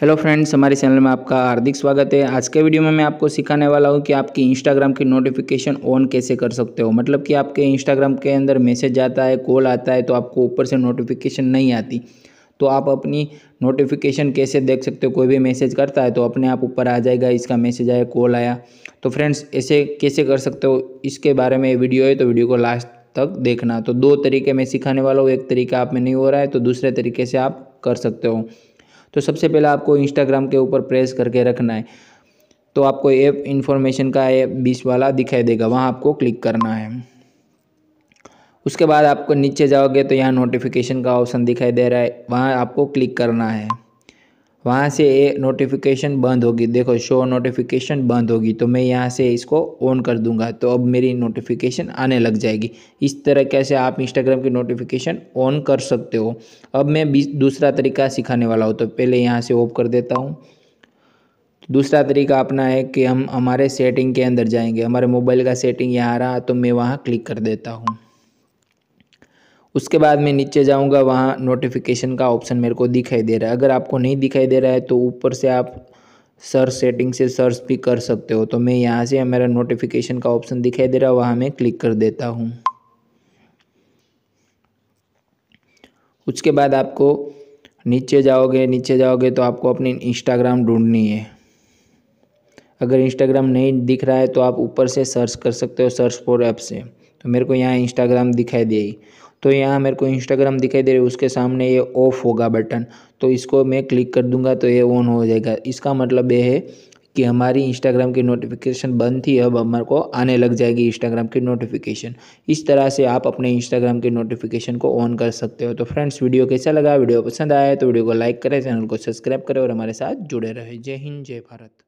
hello friends हमारे channel में आपका हार्दिक स्वागत है आज के वीडियो में मैं आपको सिखाने वाला हूँ कि आपकी इंस्टाग्राम की नोटिफिकेशन ऑन कैसे कर सकते हो मतलब कि आपके इंस्टाग्राम के अंदर मैसेज आता है कॉल आता है तो आपको ऊपर से नोटिफिकेशन नहीं आती तो आप अपनी नोटिफिकेशन कैसे देख सकते हो कोई भी मैसेज करता है तो अपने आप ऊपर आ जाएगा इसका मैसेज आया कॉल आया तो फ्रेंड्स ऐसे कैसे कर सकते हो इसके बारे में वीडियो है तो वीडियो को लास्ट तक देखना तो दो तरीके मैं सिखाने वाला हूँ एक तरीका आप में नहीं हो रहा है तो दूसरे तरीके से आप कर सकते हो तो सबसे पहले आपको इंस्टाग्राम के ऊपर प्रेस करके रखना है तो आपको ऐप इन्फॉर्मेशन का ऐप बीस वाला दिखाई देगा वहाँ आपको क्लिक करना है उसके बाद आपको नीचे जाओगे तो यहाँ नोटिफिकेशन का ऑप्शन दिखाई दे रहा है वहाँ आपको क्लिक करना है वहाँ से ये नोटिफिकेशन बंद होगी देखो शो नोटिफिकेशन बंद होगी तो मैं यहाँ से इसको ऑन कर दूंगा तो अब मेरी नोटिफिकेशन आने लग जाएगी इस तरह कैसे आप इंस्टाग्राम की नोटिफिकेशन ऑन कर सकते हो अब मैं दूसरा तरीका सिखाने वाला हूँ तो पहले यहाँ से ऑफ कर देता हूँ दूसरा तरीका अपना है कि हम हमारे सेटिंग के अंदर जाएंगे हमारे मोबाइल का सेटिंग यहाँ आ रहा तो मैं वहाँ क्लिक कर देता हूँ उसके बाद मैं नीचे जाऊँगा वहाँ नोटिफिकेशन का ऑप्शन मेरे को दिखाई दे रहा है अगर आपको नहीं दिखाई दे रहा है तो ऊपर से आप सर्च सेटिंग से सर्च भी कर सकते हो तो मैं यहाँ से मेरा नोटिफिकेशन का ऑप्शन दिखाई दे रहा है वहाँ मैं क्लिक कर देता हूँ उसके बाद आपको नीचे जाओगे नीचे जाओगे तो आपको अपनी इंस्टाग्राम ढूंढनी है अगर इंस्टाग्राम नहीं दिख रहा है तो आप ऊपर से सर्च कर सकते हो सर्च फॉर ऐप से तो मेरे को यहाँ इंस्टाग्राम दिखाई दे तो यहाँ मेरे को इंस्टाग्राम दिखाई दे रहा है उसके सामने ये ऑफ़ होगा बटन तो इसको मैं क्लिक कर दूंगा तो ये ऑन हो जाएगा इसका मतलब ये है कि हमारी इंस्टाग्राम की नोटिफिकेशन बंद थी अब हमारे को आने लग जाएगी इंस्टाग्राम की नोटिफिकेशन इस तरह से आप अपने इंस्टाग्राम की नोटिफिकेशन को ऑन कर सकते हो तो फ्रेंड्स वीडियो कैसा लगा वीडियो पसंद आया तो वीडियो को लाइक करें चैनल को सब्सक्राइब करें और हमारे साथ जुड़े रहे जय हिंद जय भारत